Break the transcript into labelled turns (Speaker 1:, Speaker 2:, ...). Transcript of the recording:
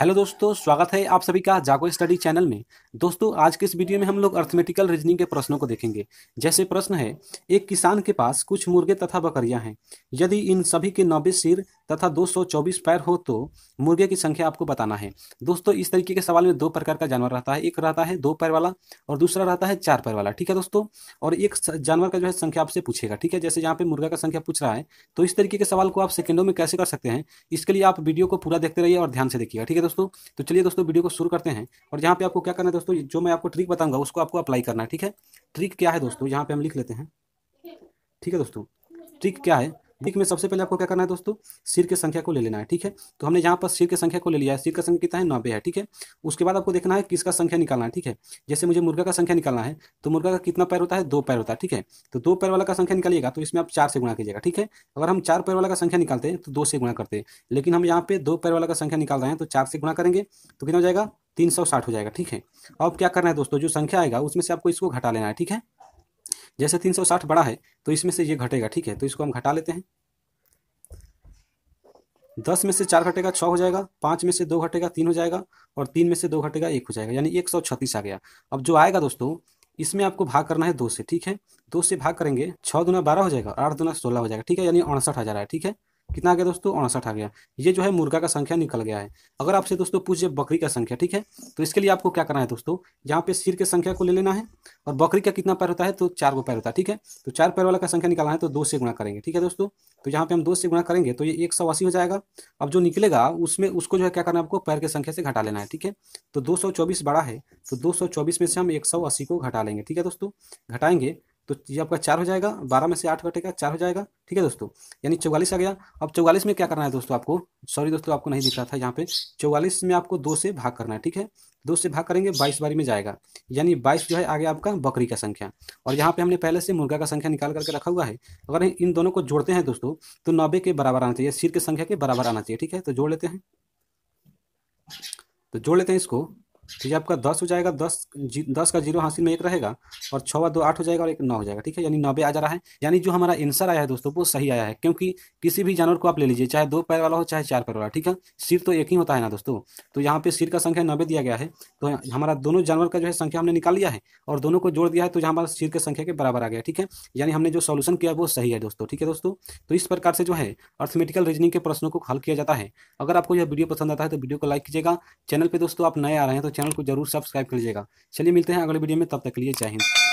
Speaker 1: hello दोस्तों स्वागत है आप सभी का जागो स्टडी चैनल में दोस्तों आज के इस वीडियो में हम लोग अर्थमेटिकल रीजनिंग के प्रश्नों को देखेंगे जैसे प्रश्न है एक किसान के पास कुछ मुर्गे तथा बकरियां हैं यदि इन सभी के नब्बे सिर तथा 224 पैर हो तो मुर्गे की संख्या आपको बताना है दोस्तों इस तरीके के सवाल में दो प्रकार का जानवर रहता है एक रहता है दो पैर वाला और दूसरा रहता है चार पैर वाला ठीक है दोस्तों और एक जानवर का जो है संख्या आपसे पूछेगा ठीक है जैसे यहाँ पे मुर्गा का संख्या पूछ रहा है तो इस तरीके के सवाल को आप सेकेंडों में कैसे कर सकते हैं इसके लिए आप वीडियो को पूरा देखते रहिए और ध्यान से देखिएगा ठीक है दोस्तों तो चलिए दोस्तों वीडियो को शुरू करते हैं और यहाँ पे आपको क्या करना है दोस्तों जो मैं आपको ट्रिक बताऊंगा उसको आपको अप्लाई करना है ठीक है ट्रिक क्या है दोस्तों यहाँ पे हम लिख लेते हैं ठीक है दोस्तों ट्रिक क्या है ठीक में सबसे पहले आपको क्या करना है दोस्तों सिर की संख्या को ले लेना है ठीक है तो हमने यहाँ पर सिर के संख्या को ले लिया है सिर का संख्या कितना है नब्बे है ठीक है उसके बाद आपको देखना है किसका संख्या निकालना है ठीक है जैसे मुझे मुर्गा का संख्या निकालना है तो मुर्गा का कितना पैर होता है दो पैर होता है ठीक है तो दो पैर वाला का संख्या निकालिएगा तो इसमें आप चार से गुणा कीजिएगा ठीक है अगर हम चार पैर वाला का संख्या निकालते हैं तो दो से गुणा करते हैं लेकिन हम यहाँ पे दो पैर वाला का संख्या निकाल रहे हैं तो चार से गुणा करेंगे तो कितना हो जाएगा तीन सौ साठ हो जाएगा ठीक है अब क्या करना है दोस्तों जो संख्या आएगा उसमें से आपको इसको घटा लेना है ठीक है जैसे 360 बड़ा है तो इसमें से ये घटेगा ठीक है तो इसको हम घटा लेते हैं दस में से चार घटेगा छः हो जाएगा पाँच में से दो घटेगा तीन हो जाएगा और तीन में से दो घटेगा एक हो जाएगा यानी एक सौ छत्तीस आ गया अब जो आएगा दोस्तों इसमें आपको भाग करना है दो से ठीक है दो से भाग करेंगे छः दुना बारह हो जाएगा आठ दुना सोलह हो जाएगा ठीक है यानी अड़सठ हज़ार आया ठीक है कितना आ गया दोस्तों अड़सठ आ गया ये जो है मुर्गा का संख्या निकल गया है अगर आपसे दोस्तों पूछिए बकरी का संख्या ठीक है तो इसके लिए आपको क्या करना है दोस्तों यहाँ पे सिर के संख्या को ले लेना है और बकरी का कितना पैर होता है तो चार गो पैर होता है ठीक है तो चार पैर वाला का संख्या निकालना है तो दो से गुणा करेंगे ठीक है दोस्तों तो यहाँ पे हम दो से गुणा करेंगे तो ये एक सौ अस्सी हो जाएगा अब जो निकलेगा उसमें उसको जो है क्या करना है आपको पैर की संख्या से घटा लेना है ठीक है तो दो सौ चौबीस बड़ा है तो दो सौ चौबीस में से हम एक सौ अस्सी को घटा लेंगे ठीक है दोस्तों घटाएंगे तो ये आपका चार हो जाएगा बारह में से आठ कटेगा चार हो जाएगा ठीक है दोस्तों यानी चौवालीस आ गया अब चौवालीस में क्या करना है दोस्तों आपको सॉरी दोस्तों आपको नहीं दिख रहा था यहाँ पे चौवालीस में आपको दो से भाग करना है ठीक है दो से भाग करेंगे बाईस बारी में जाएगा यानी बाईस जो है आ गया आपका बकरी का संख्या और यहाँ पे हमने पहले से मुर्गा का संख्या निकाल करके रखा हुआ है अगर इन दोनों को जोड़ते हैं दोस्तों तो नब्बे के बराबर आना चाहिए सिर की संख्या के बराबर आना चाहिए ठीक है तो जोड़ लेते हैं तो जोड़ लेते हैं इसको तो ये आपका दस हो जाएगा दस दस का जीरो हासिल में एक रहेगा और छवा दो आठ हो जाएगा और एक नौ हो जाएगा ठीक है यानी नब्बे आ जा रहा है यानी जो हमारा आंसर आया है दोस्तों वो सही आया है क्योंकि किसी भी जानवर को आप ले लीजिए चाहे दो पैर वाला हो चाहे चार पैर वाला ठीक है सिर तो एक ही होता है ना दोस्तों तो यहाँ पे सिर का संख्या नब्बे दिया गया है तो हमारा दोनों जानवर का जो है संख्या हमने निकाल लिया है और दोनों को जोड़ दिया है तो यहाँ हमारा सिर के संख्या के बराबर आ गया ठीक है यानी हमने जो सोल्यूशन किया वो सही है दोस्तों ठीक है दोस्तों तो इस प्रकार से जो है अर्थमेटिकल रीजनिंग के प्रश्नों को हल किया जाता है अगर आपको यह वीडियो पसंद आता है तो वीडियो को लाइक कीजिएगा चैनल पर दोस्तों आप नए आ रहे हैं तो चैनल को जरूर सब्सक्राइब कर लीजिएगा चलिए मिलते हैं अगले वीडियो में तब तक लिए जय हिंद